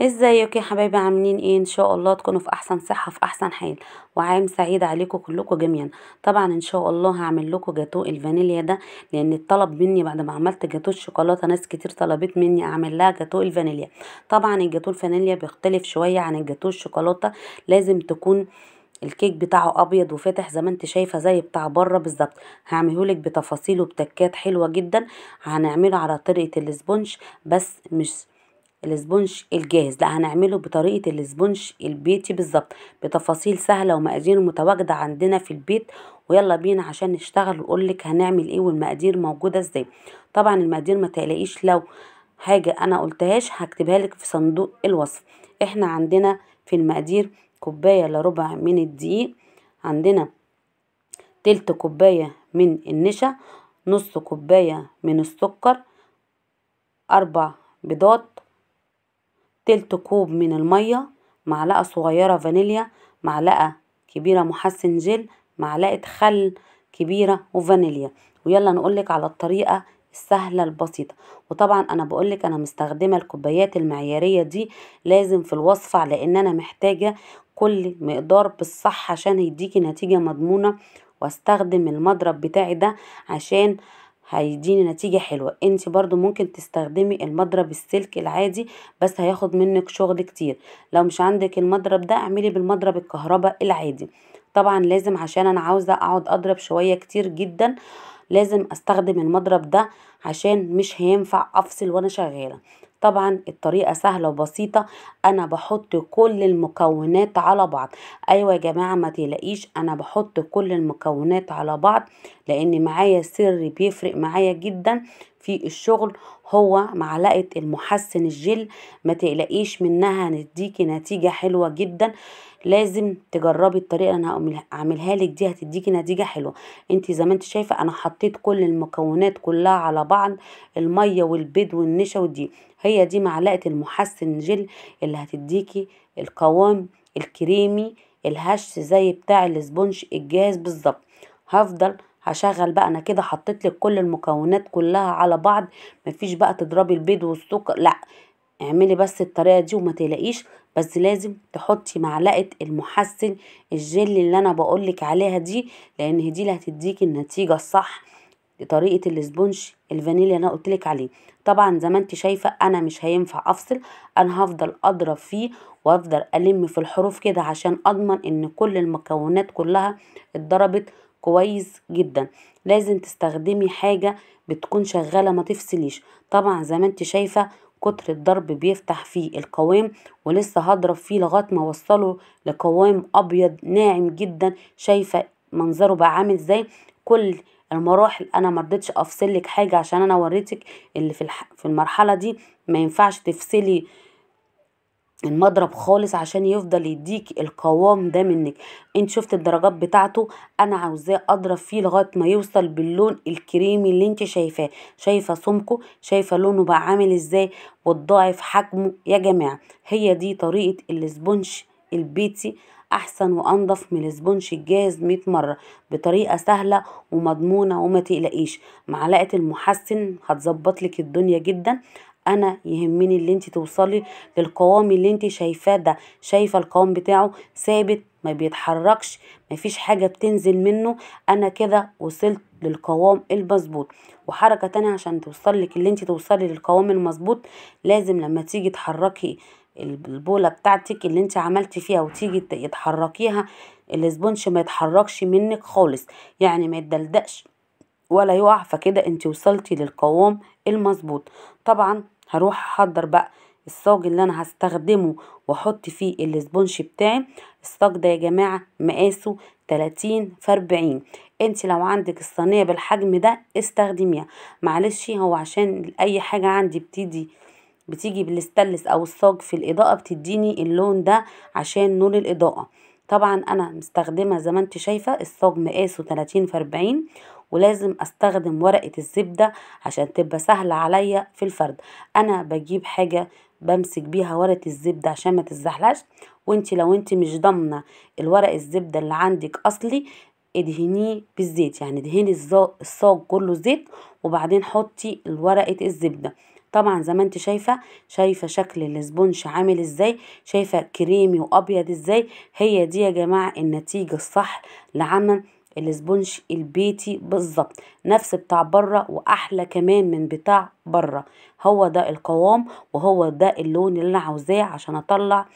ازيك يا حبايبي عاملين ايه ان شاء الله تكونوا في احسن صحه في احسن حال وعام سعيد عليكم كلكم جميعا طبعا ان شاء الله هعمل لكم جاتو الفانيليا ده لان الطلب مني بعد ما عملت جاتو الشوكولاته ناس كتير طلبت مني اعمل لها جاتو الفانيليا طبعا الجاتو الفانيليا بيختلف شويه عن الجاتو الشوكولاته لازم تكون الكيك بتاعه ابيض وفاتح زي ما انت شايفه زي بتاع بره بالظبط هعملهولك بتفاصيل وبتكات حلوه جدا هنعمله على طريقه الاسبونج بس مش الاسبونج الجاهز لا هنعمله بطريقة الاسبونج البيتي بالظبط بتفاصيل سهلة ومقادير متواجدة عندنا في البيت ويلا بينا عشان نشتغل ونقولك هنعمل ايه والمقادير موجودة ازاي طبعا المقادير ما تقلقيش لو حاجة انا قلتهاش هكتبها لك في صندوق الوصف احنا عندنا في المقادير كوباية لربع من الدقيق عندنا تلت كوباية من النشا نص كوباية من السكر أربع بيضات تلت كوب من المية معلقة صغيرة فانيليا معلقة كبيرة محسن جل معلقة خل كبيرة وفانيليا ويلا نقولك على الطريقة السهلة البسيطة وطبعا انا بقولك انا مستخدمة الكوبايات المعيارية دي لازم في الوصفة لان انا محتاجة كل مقدار بالصح عشان هيديكي نتيجة مضمونة واستخدم المضرب بتاعي ده عشان هيديني نتيجة حلوة انت برضو ممكن تستخدمي المضرب السلك العادي بس هياخد منك شغل كتير لو مش عندك المضرب ده اعملي بالمضرب الكهرباء العادي طبعا لازم عشان انا عاوزة اقعد اضرب شوية كتير جدا لازم استخدم المضرب ده عشان مش هينفع افصل وانا شغالة طبعا الطريقة سهلة وبسيطة انا بحط كل المكونات على بعض ايوة يا جماعة ما تلاقيش انا بحط كل المكونات على بعض لان معايا سر بيفرق معايا جدا في الشغل هو معلقة المحسن الجل ما تقلقيش منها هتديكي نتيجة حلوة جدا لازم تجربي الطريقه انا هعملها لك دي هتديكي نتيجه حلوه انت زي ما انت شايفه انا حطيت كل المكونات كلها على بعض الميه والبيض والنشا ودي هي دي معلقه المحسن جل اللي هتديكي القوام الكريمي الهش زي بتاع الاسبونج الجاهز بالظبط هفضل هشغل بقى انا كده حطيت لك كل المكونات كلها على بعض مفيش بقى تضربي البيض والسكر لا اعملي بس الطريقة دي وما تلاقيش بس لازم تحطي معلقة المحسن الجل اللي انا بقولك عليها دي لان دي اللي هتديكي النتيجة الصح لطريقة الاسبونج الفانيليا اللي انا قلتلك عليه طبعا زي ما انت شايفة انا مش هينفع افصل انا هفضل اضرب فيه وافضل الم في الحروف كده عشان اضمن ان كل المكونات كلها اتضربت كويس جدا لازم تستخدمي حاجة بتكون شغالة ما تفصليش طبعا زي ما انت شايفة كتر الضرب بيفتح فيه القوام ولسه هضرب فيه لغاية ما اوصله لقوام ابيض ناعم جدا شايفة منظره بقى عامل ازاي كل المراحل انا مرضتش افصلك حاجة عشان انا وريتك اللي في, الح... في المرحلة دي ما ينفعش تفصلي المضرب خالص عشان يفضل يديك القوام ده منك انت شفت الدرجات بتاعته انا عاوزاه اضرب فيه لغايه ما يوصل باللون الكريمي اللي انت شايفاه شايفه سمكه شايفه لونه بقى عامل ازاي وتضاعف حجمه يا جماعه هي دي طريقه الاسبونج البيتي احسن وانضف من الاسبونج الجاهز 100 مره بطريقه سهله ومضمونه وما تقلقيش معلقه المحسن هتظبط لك الدنيا جدا انا يهمني اللي انت توصلي للقوام اللي انت شايفاه ده شايفه القوام بتاعه ثابت ما بيتحركش مفيش حاجة بتنزل منه انا كده وصلت للقوام المظبوط وحركة تانية عشان توصلك اللي انت توصلي للقوام المظبوط لازم لما تيجي تحركي البولة بتاعتك اللي انت عملتي فيها وتيجي تحركيها الاسبونش ما يتحركش منك خالص يعني ما يتدلدقش ولا يقع فكده انت وصلتي للقوام المظبوط طبعا هروح احضر بقى الصاج اللي انا هستخدمه واحط فيه الاسبونش بتاعي الصاج ده يا جماعه مقاسه 30 في 40 انت لو عندك الصينيه بالحجم ده استخدميها معلش هو عشان اي حاجه عندي بتدي بتيجي بالستلس او الصاج في الاضاءه بتديني اللون ده عشان نور الاضاءه طبعا انا مستخدمه زي ما انت شايفه الصاج مقاسه 30 في 40 ولازم استخدم ورقة الزبدة عشان تبقى سهلة عليا في الفرد انا بجيب حاجة بمسك بيها ورقة الزبدة عشان ما تزحلقش وانت لو انت مش ضامنة الورق الزبدة اللي عندك اصلي ادهنيه بالزيت يعني دهني الصاج كله زيت وبعدين حطي ورقة الزبدة طبعا زي ما انت شايفه شايفه شكل الاسبونش عامل ازاي شايفه كريمي وابيض ازاي هي دي يا جماعه النتيجه الصح لعمل الاسبونج البيتي بالظبط نفس بتاع بره واحلى كمان من بتاع بره هو ده القوام وهو ده اللون اللي انا عاوزاه عشان اطلع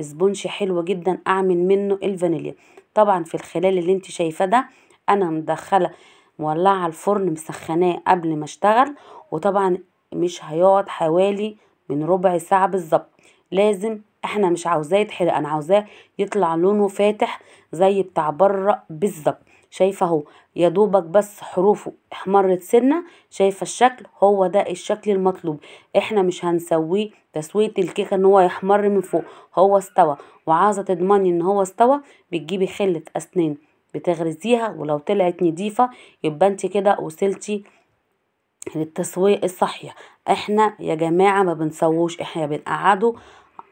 اسبونج حلو جدا اعمل منه الفانيليا طبعا في الخلال اللي انت شايفاه ده انا مدخله مولعه الفرن مسخناه قبل ما اشتغل وطبعا مش هيقعد حوالي من ربع ساعه بالظبط لازم احنا مش عاوزاه يتحرق انا عاوزاه يطلع لونه فاتح زي بتاع بره بالظبط شايفه اهو يا دوبك بس حروفه احمرت سنه شايفه الشكل هو ده الشكل المطلوب احنا مش هنسويه تسويه الكيكه ان هو يحمر من فوق هو استوى وعايزه تضمني ان هو استوى بتجيبي خله اسنان بتغرزيها ولو طلعت نضيفه يبقى انت كده وصلتي للتسويه الصحيح احنا يا جماعه ما بنسووش احنا بنقعده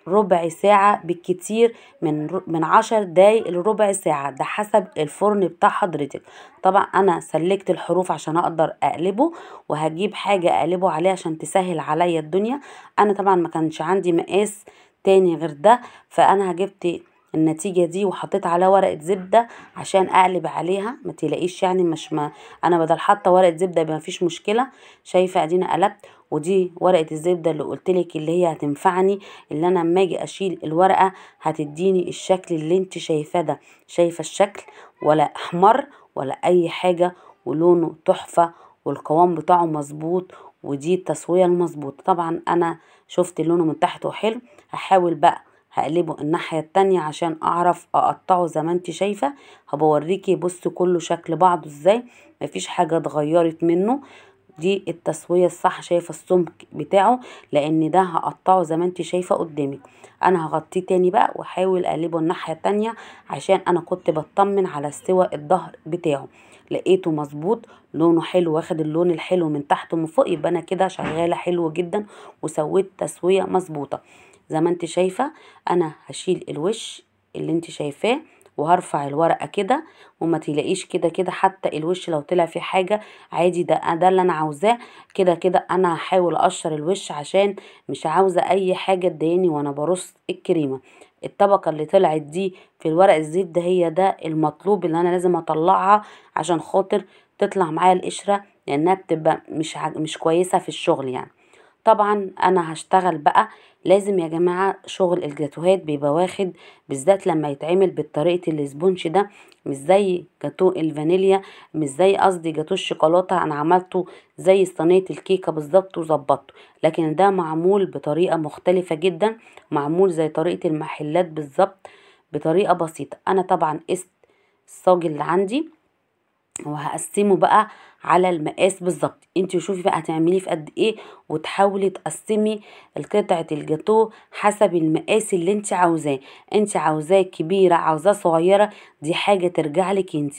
ربع ساعة بالكتير من من عشر دقايق لربع ساعة ده حسب الفرن بتاع حضرتك طبعا انا سلكت الحروف عشان اقدر اقلبه وهجيب حاجة اقلبه عليه عشان تسهل عليا الدنيا انا طبعا ما كانش عندي مقاس تاني غير ده فانا جبت النتيجة دي وحطيت عليها ورقة زبدة عشان اقلب عليها ما تلاقيش يعني مش ما انا بدل حاطة ورقة زبدة ما فيش مشكلة شايفة ادينا قلبت ودي ورقة الزبدة اللي لك اللي هي هتنفعني اللي انا لما اجي اشيل الورقة هتديني الشكل اللي انت شايفاه ده شايفة الشكل ولا احمر ولا اي حاجة ولونه تحفة والقوام بتاعه مظبوط ودي التسوية المظبوطة طبعا انا شفت لونه من تحت وحلو هحاول بقى هقلبه الناحية التانية عشان اعرف اقطعه زي ما انت شايفة هبوريكي بص كله شكل بعضه ازاي مفيش حاجة اتغيرت منه دي التسوية الصح شايفة السمك بتاعه لان ده هقطعه زي ما انت شايفة قدامك انا هغطيه تاني بقى واحاول اقلبه الناحية التانية عشان انا كنت بطمن على استوى الظهر بتاعه لقيته مظبوط لونه حلو واخد اللون الحلو من تحت ومن فوق يبقى انا كده شغالة حلو جدا وسويت تسوية مظبوطة زي ما انت شايفة انا هشيل الوش اللي انت شايفاه وهرفع الورقة كده وما تلاقيش كده كده حتى الوش لو طلع فيه حاجة عادي ده ده اللي انا عاوزاه كده كده انا هحاول اقشر الوش عشان مش عاوزة اي حاجة تضايقني وانا برص الكريمة الطبقة اللي طلعت دي في الورق الزيت ده هي ده المطلوب اللي انا لازم اطلعها عشان خاطر تطلع معايا القشرة لانها بتبقى مش مش كويسة في الشغل يعني طبعا انا هشتغل بقى لازم يا جماعة شغل الجاتوهات بيبقى واخد بالذات لما يتعمل بطريقة الاسبونش ده مش زي جاتو الفانيليا مش زي قصدي جاتو الشوكولاتة انا عملته زي صينية الكيكة بالظبط وظبطته لكن ده معمول بطريقة مختلفة جدا معمول زي طريقة المحلات بالظبط بطريقة بسيطة انا طبعا قست الصاج اللي عندي وهقسمه بقى على المقاس بالظبط انت شوفي بقى هتعمليه في قد ايه وتحاولي تقسمي قطعه الجاتو حسب المقاس اللي انت عاوزاه انت عاوزاه كبيره عاوزاه صغيره دي حاجه ترجع لك انت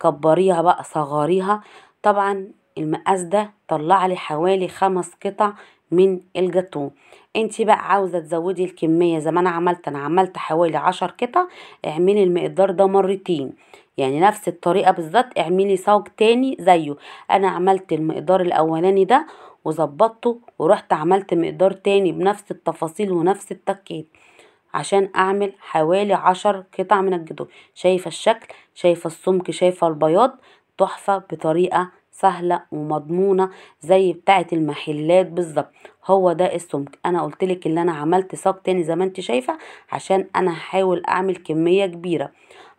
كبريها بقى صغريها طبعا المقاس ده طلع لي حوالي خمس قطع من الجاتون انت بقى عاوزه تزودي الكميه زي ما انا عملت انا عملت حوالي عشر قطع اعملي المقدار ده مرتين يعني نفس الطريقه بالظبط اعملي صاج تاني زيه انا عملت المقدار الاولاني ده وظبطته ورحت عملت مقدار تاني بنفس التفاصيل ونفس التكيت عشان اعمل حوالي عشر قطع من الجدول شايفه الشكل شايفه السمك شايفه البياض تحفه بطريقه سهلة ومضمونة زي بتاعة المحلات بالظبط هو ده السمك انا قلتلك ان انا عملت صاج تاني زي ما انت شايفة عشان انا هحاول اعمل كمية كبيرة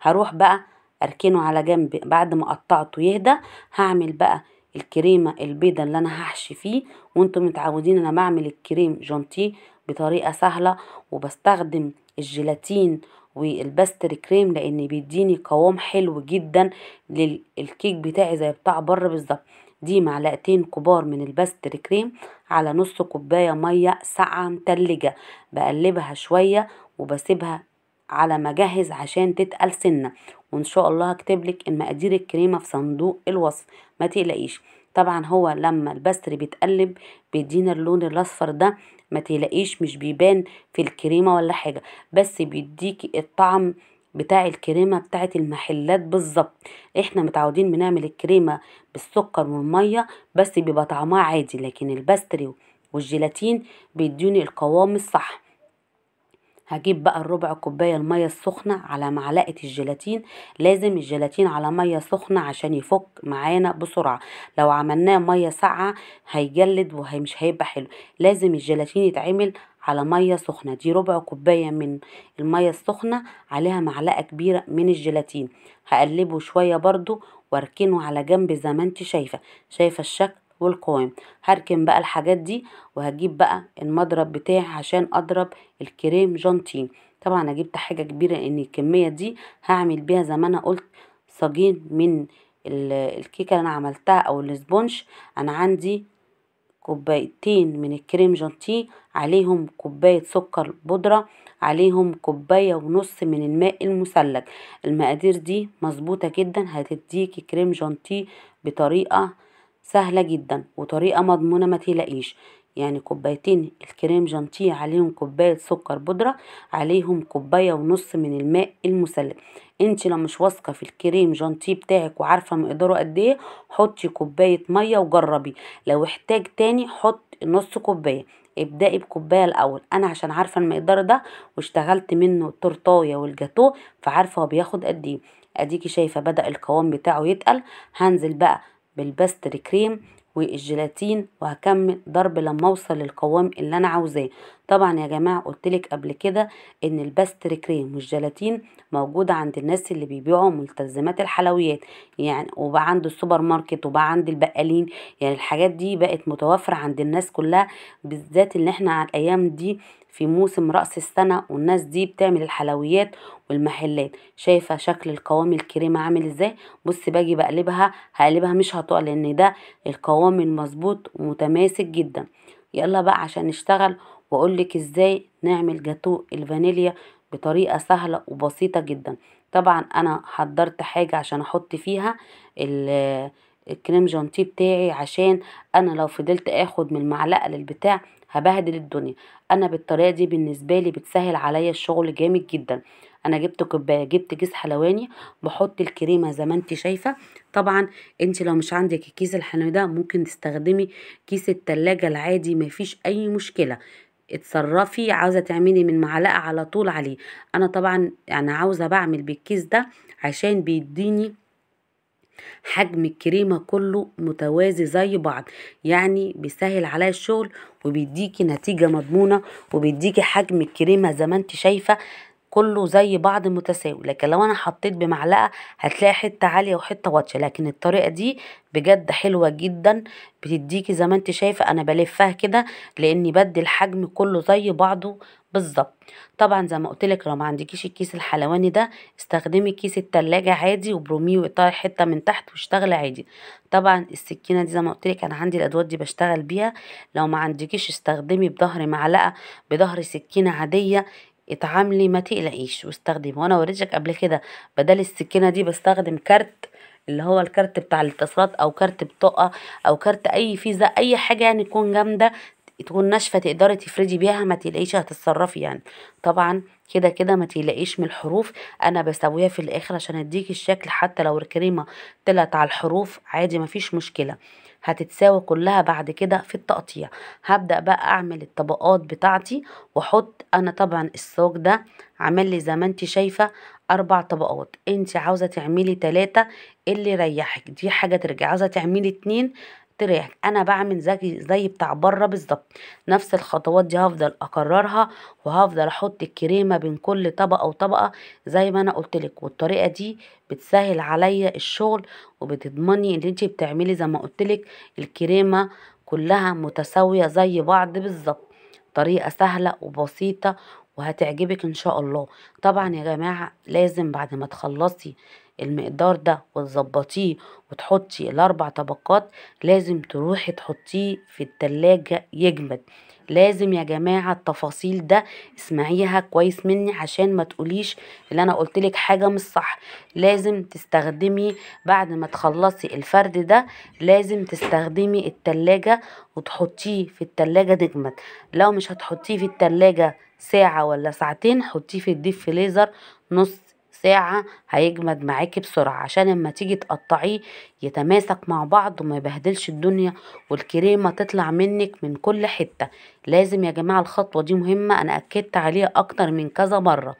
هروح بقى اركنه على جنب بعد ما قطعته يهدى هعمل بقى الكريمة البيضة اللي انا هحشي فيه وانتم متعودين انا بعمل الكريم جونتيه بطريقة سهلة وبستخدم الجيلاتين والباستر كريم لان بيديني قوام حلو جدا للكيك بتاعي زي بتاع بره بالظبط دي معلقتين كبار من الباستر كريم على نص كوباية مية ساقعة متلجة بقلبها شوية وبسيبها على ما اجهز عشان تتقل سنة وان شاء الله هكتبلك المقادير الكريمة في صندوق الوصف ما تقلقيش طبعا هو لما البستري بيتقلب بيدينا اللون الاصفر ده ما تلاقيش مش بيبان في الكريمة ولا حاجة بس بيديكي الطعم بتاع الكريمة بتاعت المحلات بالظبط احنا متعودين بنعمل الكريمة بالسكر والمية بس بيبقى طعمها عادي لكن البستري والجيلاتين بيدوني القوام الصح هجيب بقى الربع كوبايه الميه السخنه على معلقه الجيلاتين لازم الجيلاتين على ميه سخنه عشان يفك معانا بسرعه لو عملناه ميه ساقعه هيجلد ومش هيبقى حلو لازم الجيلاتين يتعمل على ميه سخنه دي ربع كوبايه من الميه السخنه عليها معلقه كبيره من الجيلاتين هقلبه شويه برضو واركنه على جنب زي ما انت شايفه شايفه الشكل والقوام هركن بقى الحاجات دي وهجيب بقى المضرب بتاعي عشان اضرب الكريم جانتين طبعا هجيب حاجه كبيره لان الكميه دي هعمل بيها زي ما انا قلت صاجين من الكيكه اللي انا عملتها او الاسبونج انا عندي كوبايتين من الكريم جانتي عليهم كوباية سكر بودرة عليهم كوباية ونص من الماء المثلج المقادير دي مظبوطة جدا هتديكي كريم جانتي بطريقة سهلة جدا وطريقة مضمونة ما تلاقيش يعني كوبايتين الكريم جانتي عليهم كوباية سكر بودرة عليهم كوباية ونص من الماء المسلق انت لو مش واثقة في الكريم جانتي بتاعك وعارفة مقداره قد ايه حطي كوباية مية وجربي لو احتاج تاني حط نص كوباية ابدأي بكوباية الأول أنا عشان عارفة المقدار ده واشتغلت منه التورتاية والجاتو فعارفة هو بياخد قد ايه اديكي شايفة بدأ القوام بتاعه يتقل هنزل بقى بالباستري كريم والجيلاتين وهكمل ضرب لما اوصل للقوام اللي انا عاوزاه طبعا يا جماعه قلتلك قبل كده ان الباستري كريم والجلاتين موجود عند الناس اللي بيبيعوا ملتزمات الحلويات يعني وبقى عند السوبر ماركت وبقى عند البقالين يعني الحاجات دي بقت متوفره عند الناس كلها بالذات ان احنا على الايام دي في موسم رأس السنة والناس دي بتعمل الحلويات والمحلات شايفة شكل القوام الكريمة عامل ازاي بص باجي بقلبها هقلبها مش هتقع لان ده القوام المظبوط ومتماسك جدا يلا بقى عشان نشتغل لك ازاي نعمل جاتو الفانيليا بطريقة سهلة وبسيطة جدا طبعا انا حضرت حاجة عشان احط فيها الكريم جانتيه بتاعي عشان انا لو فضلت اخد من المعلقة للبتاع هبهدل الدنيا انا بالطريقة دي بالنسبة لي بتسهل عليا الشغل جامد جدا انا جبت كوبايه جبت كيس حلواني بحط الكريمه زي ما انت شايفه طبعا انت لو مش عندك الكيس الحلواني ده ممكن تستخدمي كيس التلاجة العادي مفيش اي مشكله اتصرفي عاوزه تعملي من معلقه على طول عليه انا طبعا انا يعني عاوزه بعمل بالكيس ده عشان بيديني حجم الكريمه كله متوازي زي بعض يعني بيسهل عليا الشغل وبيديكي نتيجه مضمونه وبيديكي حجم الكريمه زي ما انت شايفه كله زي بعض متساوي لكن لو انا حطيت بمعلقه هتلاقي حته عاليه وحته واطيه لكن الطريقه دي بجد حلوه جدا بتديكي زي ما انت شايفه انا بلفها كده لاني بدي الحجم كله زي بعضه بالظبط طبعا زي ما قلت لك لو ما عندكيش الكيس الحلواني ده استخدمي كيس التلاجة عادي وبروميه وقطعي حته من تحت واشتغلي عادي طبعا السكينه دي زي ما قلت لك انا عندي الادوات دي بشتغل بيها لو ما عندكيش استخدمي بظهر معلقه بظهر سكينه عاديه اتعاملي ما تقلقيش واستخدمي وانا وريتك قبل كده بدل السكينه دي بستخدم كارت اللي هو الكارت بتاع الاتصالات او كارت بطاقه او كارت اي فيزا اي حاجه يعني تكون جامده تكون ناشفه تقدري تفردي بيها ما تلاقيش هتتصرفي يعني طبعا كده كده ما تلاقيش من الحروف انا بسويها في الاخر عشان اديكي الشكل حتى لو الكريمه طلعت على الحروف عادي مفيش مشكله هتتساوى كلها بعد كده في التقطيع هبدا بقى اعمل الطبقات بتاعتي واحط انا طبعا الصاج ده عامل لي زي ما انت شايفه اربع طبقات انت عاوزه تعملي تلاتة اللي يريحك دي حاجه ترجعي عاوزه تعملي اتنين تريح انا بعمل زي زي بتاع بره بالظبط نفس الخطوات دي هفضل اكررها وهفضل احط الكريمه بين كل طبقه وطبقه زي ما انا قلت لك والطريقه دي بتسهل عليا الشغل وبتضمني ان انت بتعملي زي ما قلت لك الكريمه كلها متساويه زي بعض بالظبط طريقه سهله وبسيطه وهتعجبك ان شاء الله طبعا يا جماعه لازم بعد ما تخلصي المقدار ده وتظبطيه وتحطي الاربع طبقات لازم تروحي تحطيه في التلاجة يجمد لازم يا جماعة التفاصيل ده اسمعيها كويس مني عشان ما تقوليش اللي انا قلتلك حاجة مش صح لازم تستخدمي بعد ما تخلصي الفرد ده لازم تستخدمي التلاجة وتحطيه في التلاجة نجمد لو مش هتحطيه في التلاجة ساعة ولا ساعتين حطيه في الديب فليزر ليزر نص ساعة هيجمد معاكي بسرعة عشان اما تيجي تقطعيه يتماسك مع بعض وما يبهدلش الدنيا والكريمة تطلع منك من كل حتة لازم يا جماعة الخطوة دي مهمة انا اكدت عليها اكتر من كذا مرة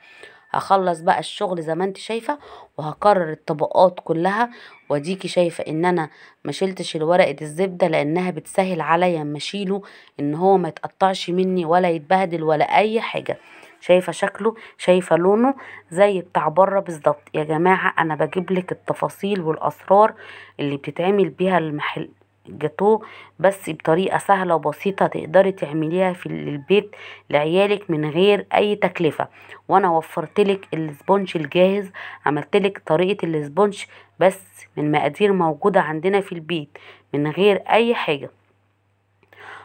هخلص بقى الشغل زي ما انت شايفة وهكرر الطبقات كلها واديكي شايفة ان انا مشلتش الورقة الزبدة لانها بتسهل عليا اما اشيله ان هو ما يتقطعش مني ولا يتبهدل ولا اي حاجة شايفه شكله شايفه لونه زي بتاع بره بالظبط يا جماعه انا بجيب لك التفاصيل والاسرار اللي بتتعمل بيها المحل جاتو بس بطريقه سهله وبسيطه تقدري تعمليها في البيت لعيالك من غير اي تكلفه وانا وفرتلك لك الاسبونج الجاهز عملتلك طريقه الاسبونج بس من مقادير موجوده عندنا في البيت من غير اي حاجه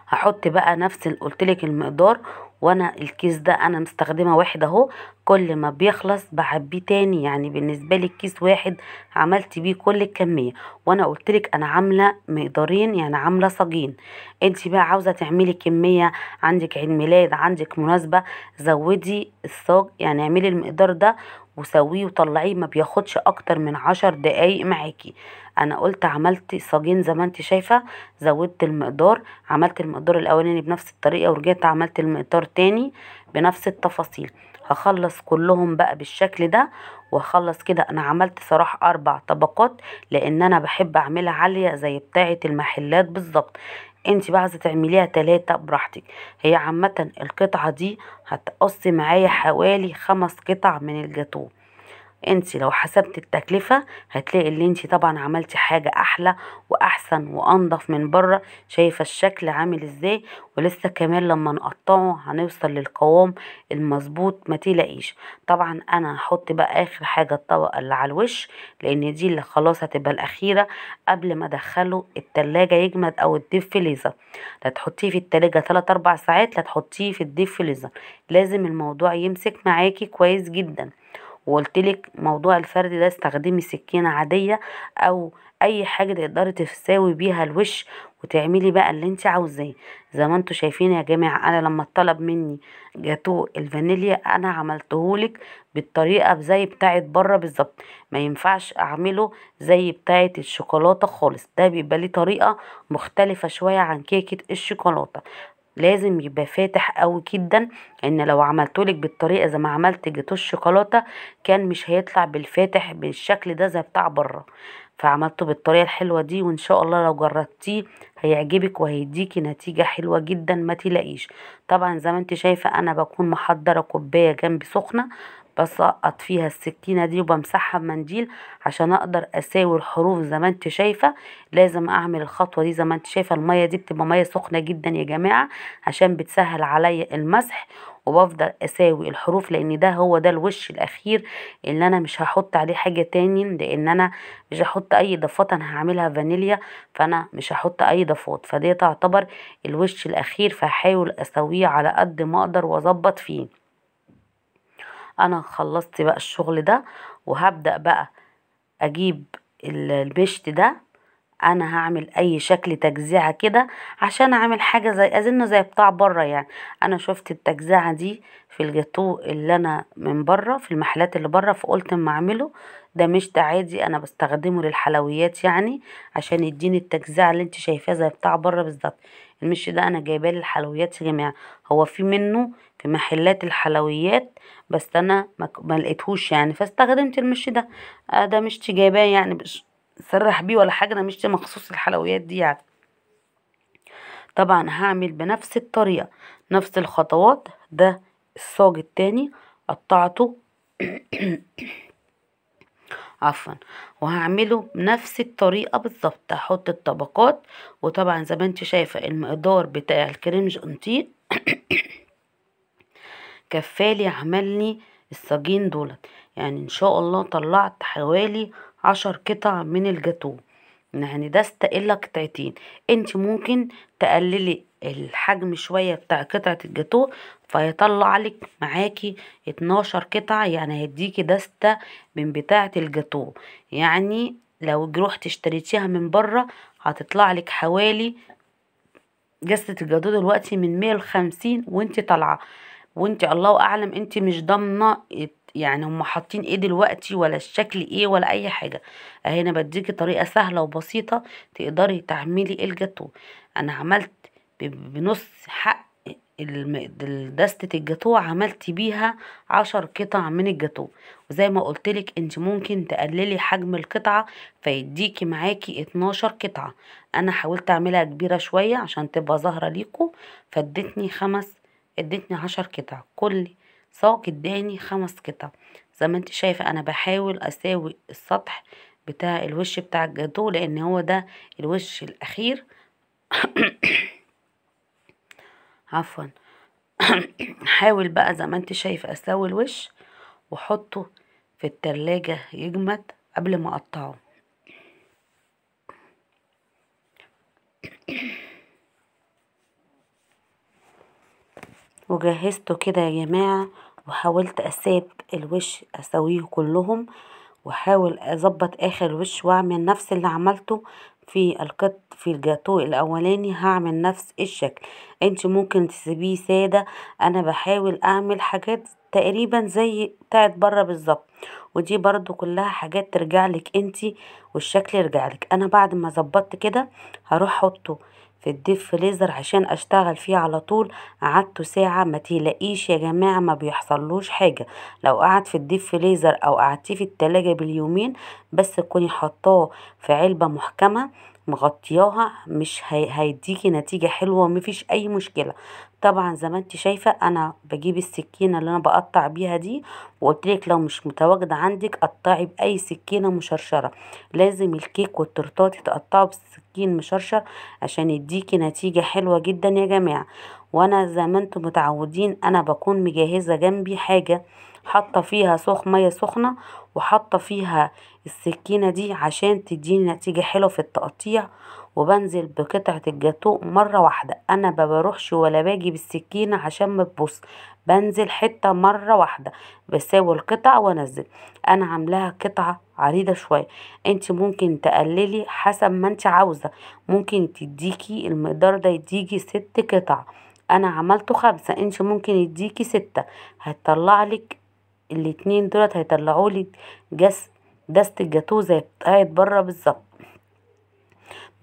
هحط بقى نفس قلت المقدار وانا الكيس ده انا مستخدمه واحد اهو كل ما بيخلص بعبيه تاني يعني بالنسبه لي الكيس واحد عملت بيه كل الكميه وانا قلت لك انا عامله مقدارين يعني عامله صاجين انت بقى عاوزه تعملي كميه عندك عيد ميلاد عندك مناسبه زودي الصاج يعني اعملي المقدار ده وسويه وطلعيه ما بياخدش اكتر من عشر دقايق معاكي انا قلت عملت صاجين زي ما انت شايفه زودت المقدار عملت المقدار الاولاني بنفس الطريقه ورجعت عملت المقدار تاني بنفس التفاصيل هخلص كلهم بقى بالشكل ده واخلص كده انا عملت صراحه اربع طبقات لان انا بحب اعملها عاليه زي بتاعه المحلات بالظبط انت بقى عايزه تعمليها تلاتة براحتك هي عامه القطعه دي هتقص معايا حوالي خمس قطع من الجاتوه انت لو حسبت التكلفة هتلاقي اللي انت طبعا عملتي حاجة احلى واحسن وانضف من بره شايفة الشكل عامل ازاي ولسه كمان لما نقطعه هنوصل للقوام المظبوط ما تلاقيش طبعا انا هحط بقى اخر حاجة الطبقة اللي على الوش لان دي اللي خلاص هتبقى الاخيرة قبل ما ادخله التلاجة يجمد او الديب ليزر لا تحطيه في التلاجة 3 4 ساعات لا تحطيه في الديب ليزر لازم الموضوع يمسك معاكي كويس جدا وقلت لك موضوع الفرد ده استخدمي سكينه عاديه او اي حاجه تقدري تساوي بيها الوش وتعملي بقى اللي انت عاوزاه زي ما انتوا شايفين يا جماعه انا لما اتطلب مني جاتو الفانيليا انا عملتهولك بالطريقه زي بتاعه بره بالظبط ما ينفعش اعمله زي بتاعه الشوكولاته خالص ده بيبقى ليه طريقه مختلفه شويه عن كيكه الشوكولاته لازم يبقى فاتح قوي جدا ان لو عملتولك بالطريقه زي ما عملت جاتوه الشوكولاته كان مش هيطلع بالفاتح بالشكل ده زي بتاع بره فعملته بالطريقه الحلوه دي وان شاء الله لو جربتيه هيعجبك وهيديكي نتيجه حلوه جدا ما تلاقيش طبعا زي ما انت شايفه انا بكون محضره كوبايه جنبي سخنه بسقط فيها السكينة دي وبمسحها بمنديل عشان اقدر اساوي الحروف زي ما انت شايفة لازم اعمل الخطوة دي زي ما انت شايفة المية دي بتبقى مية سخنة جدا يا جماعة عشان بتسهل عليا المسح وبفضل اساوي الحروف لان ده هو ده الوش الاخير اللي انا مش هحط عليه حاجة تاني لان انا مش هحط اي اضافات انا هعملها فانيليا فانا مش هحط اي اضافات فده تعتبر الوش الاخير فهحاول اسويه على قد ما اقدر واظبط فيه انا خلصت بقى الشغل ده وهبدأ بقى اجيب المشت ده انا هعمل اي شكل تجزيعه كده عشان اعمل حاجه زي ازنه زي بتاع بره يعني انا شفت التجزيعه دي في الجاتو اللي انا من بره في المحلات اللي بره فقلت اما اعمله ده مش ده عادي انا بستخدمه للحلويات يعني عشان يديني التجزيعه اللي انت شايفاه زي بتاع بره بالظبط المشي ده انا جايباه للحلويات يا جماعه هو في منه في محلات الحلويات بس انا ما لقيتهوش يعني فاستخدمت المشي ده آه، ده مشتي جايباه يعني سرح بيه ولا حاجه ده مشتي مخصوص الحلويات دي يعني طبعا هعمل بنفس الطريقه نفس الخطوات ده الصاج التاني قطعته عفوا وهعمله بنفس الطريقة بالظبط هحط الطبقات وطبعا زي ما انت شايفة المقدار بتاع الكريم جانتيه كفالي عملني الساجين دولت يعني ان شاء الله طلعت حوالي عشر قطع من الجاتوه يعني ده استقلة قطعتين انت ممكن تقللي الحجم شوية بتاع قطعة الجاتوه فيطلع لك معاكي اتناشر قطع يعني هيديكي دستة من بتاعة الجاتوه يعني لو روحت اشتريتيها من بره هتطلع لك حوالي دستة الجاتوه دلوقتي من مية وخمسين وانت طالعة وانت الله اعلم انت مش ضامنة يعني هم حاطين ايه دلوقتي ولا الشكل ايه ولا اي حاجة هنا بديكي طريقة سهلة وبسيطة تقدري تعملي الجاتوه انا عملت بنص حق دستة الجاتوه عملت بيها عشر قطع من الجاتوه وزي ما قلتلك انت ممكن تقللي حجم القطعة فيديكي معاكي اتناشر قطعة انا حاولت اعملها كبيرة شوية عشان تبقى ظاهرة ليكو فادتني خمس ادتني عشر قطع كل ساق اداني خمس قطع زي ما انت شايفة انا بحاول اساوي السطح بتاع الوش بتاع الجاتوه لان هو ده الوش الاخير عفوا حاول بقى زي ما انت شايف اسوي الوش وحطه في التلاجة يجمد قبل ما اقطعه وجهزته كده يا جماعة وحاولت اساب الوش اسويه كلهم وحاول اظبط اخر وش واعمل نفس اللي عملته في القط في الجاتو الاولاني هعمل نفس الشكل انت ممكن تسيبيه سادة انا بحاول اعمل حاجات تقريبا زي بتاعت بره بالظبط ودي برضو كلها حاجات ترجع لك انت والشكل يرجع لك انا بعد ما ظبطت كده هروح احطه في الديب فريزر عشان اشتغل فيه على طول قعدته ساعه ما تلاقيش يا جماعه ما بيحصلوش حاجه لو قعد في الديب فريزر او قعدتيه في التلاجة باليومين بس تكوني حطاه في علبه محكمه مغطياها مش هي... هيديكي نتيجة حلوة ومفيش اي مشكلة طبعا زي ما انت شايفة انا بجيب السكينة اللي انا بقطع بيها دي وقلتلك لو مش متواجدة عندك قطعي باي سكينة مشرشرة لازم الكيك والترطات يتقطعوا بسكين مشرشر عشان يديكي نتيجة حلوة جدا يا جماعة وانا زي ما انتم متعودين انا بكون مجهزة جنبي حاجة حاطه فيها سخ ميه سخنه وحاطه فيها السكينه دي عشان تديني نتيجه حلوه في التقطيع وبنزل بقطعه الجاتو مره واحده انا ما بروحش ولا باجي بالسكينه عشان ما تبص بنزل حته مره واحده بساوي القطع وانزل انا عاملاها قطعه عريضه شويه انت ممكن تقللي حسب ما انت عاوزه ممكن تديكي المقدار ده يديكي ست قطع انا عملته خمسة انت ممكن يديكي ستة هتطلع لك الاتنين دولت هيطلعولي جس دست الجاتو زي بتاعت بره بالظبط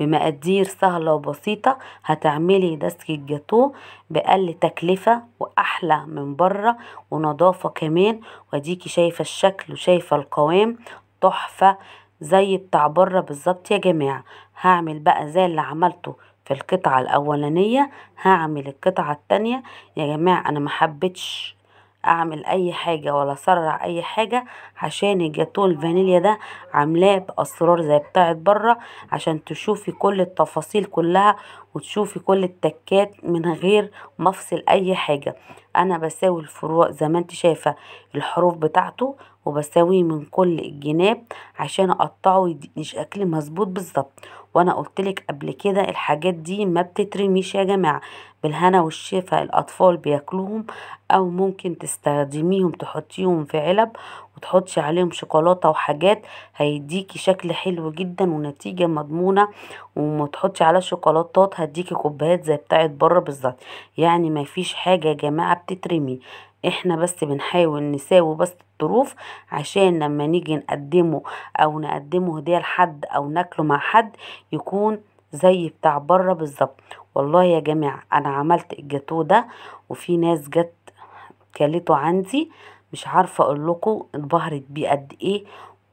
بمقادير سهلة وبسيطة هتعملي دست الجاتو بأقل تكلفة وأحلى من بره ونضافة كمان وديكي شايفة الشكل وشايفة القوام تحفة زي بتاع بره بالظبط يا جماعة هعمل بقى زي اللي عملته في القطعة الأولانية هعمل القطعة التانية يا جماعة أنا محبتش اعمل اي حاجة ولا اسرع اي حاجة عشان الجاتوه الفانيليا ده عاملاه باسرار زي بتاعة بره عشان تشوفي كل التفاصيل كلها وتشوفي كل التكات من غير ما افصل اي حاجة انا بساوي الفروع زي ما انت شايفة الحروف بتاعته وبساويه من كل الجناب عشان اقطعه يديني شكل مظبوط بالظبط وانا قلت لك قبل كده الحاجات دي ما بتترميش يا جماعه بالهنا والشفاء الاطفال بياكلوهم او ممكن تستخدميهم تحطيهم في علب وتحطي عليهم شوكولاته وحاجات هيديكي شكل حلو جدا ونتيجه مضمونه وما تحطي على شوكولاتات هديكي كوبايات زي بتاعه بره بالظبط يعني ما فيش حاجه يا جماعه بتترمي احنا بس بنحاول نساوي بس الظروف عشان لما نيجي نقدمه او نقدمه هدية لحد او ناكله مع حد يكون زي بتاع بره بالظبط والله يا جماعة انا عملت الجاتو ده وفي ناس جت كلته عندي مش عارفة اقول لكم اتبهرت بيه قد ايه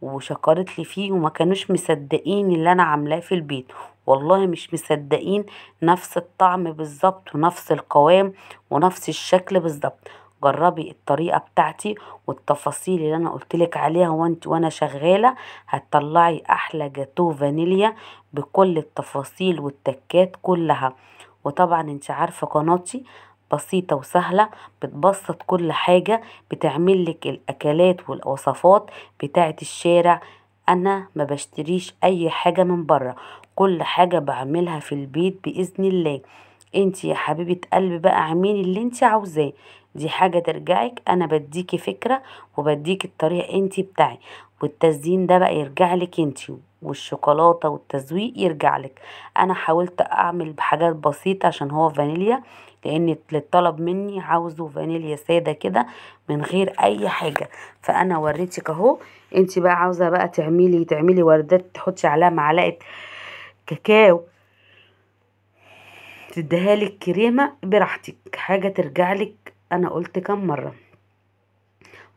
وشكرت لي فيه وما كانوش مصدقين اللي انا عاملاه في البيت والله مش مصدقين نفس الطعم بالظبط ونفس القوام ونفس الشكل بالظبط جربي الطريقة بتاعتي والتفاصيل اللي انا قلتلك عليها وانت وانا شغالة هتطلعي احلى جاتوه فانيليا بكل التفاصيل والتكات كلها وطبعا انت عارفة قناتي بسيطة وسهلة بتبسط كل حاجة بتعمل لك الأكلات والوصفات بتاعة الشارع أنا ما بشتريش أي حاجة من برة كل حاجة بعملها في البيت بإذن الله انت يا حبيبة قلبي بقى عميني اللي انت عاوزاه دي حاجة ترجعك أنا بديكي فكرة وبديكي الطريقة انتي بتاعي والتزيين ده بقى يرجعلك انتي والشوكولاتة والتزويق يرجعلك أنا حاولت أعمل بحاجات بسيطة عشان هو فانيليا لأن الطلب مني عاوزه فانيليا سادة كده من غير أي حاجة فأنا وريتك أهو انتي بقى عاوزة بقى تعملي تعملي وردات تحطي عليها معلقة كاكاو تديها لك كريمه براحتك حاجه ترجعلك انا قلت كم مرة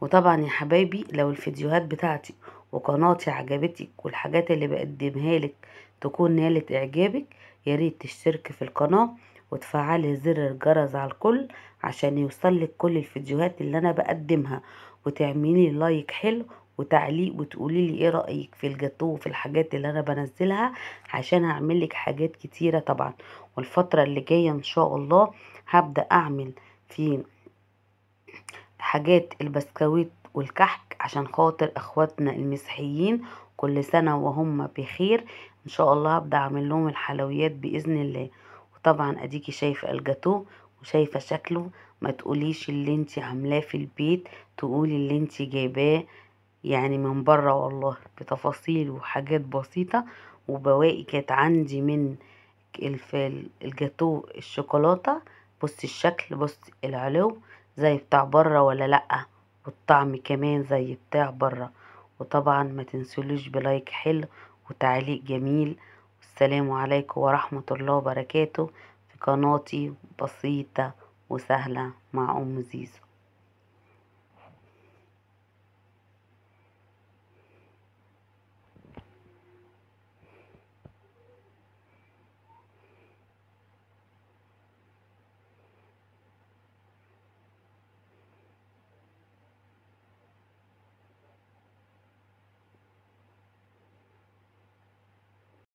وطبعا يا حبايبي لو الفيديوهات بتاعتي وقناتي عجبتك والحاجات اللي بقدمها لك تكون نالت اعجابك ياريت تشتركي في القناة وتفعلي زر الجرس على الكل عشان يوصلك كل الفيديوهات اللي انا بقدمها وتعملي لايك حلو وتعليق وتقولي لي ايه رايك في الجاتو وفي الحاجات اللي انا بنزلها عشان هعمل لك حاجات كتيره طبعا والفتره اللي جايه ان شاء الله هبدا اعمل في حاجات البسكويت والكحك عشان خاطر اخواتنا المسيحيين كل سنة وهم بخير ان شاء الله هبدأ اعمل لهم الحلويات باذن الله وطبعا اديكي شايفة الجاتو وشايفة شكله ما تقوليش اللي انت عاملاه في البيت تقولي اللي انت جايباه يعني من برا والله بتفاصيل وحاجات بسيطة وبواقي كانت عندي من الجاتو الشوكولاتة بصي الشكل بصي العلو زي بتاع بره ولا لأ والطعم كمان زي بتاع بره وطبعا ما تنسولوش بلايك حلو وتعليق جميل والسلام عليكم ورحمة الله وبركاته في قناتي بسيطة وسهلة مع أم زيزو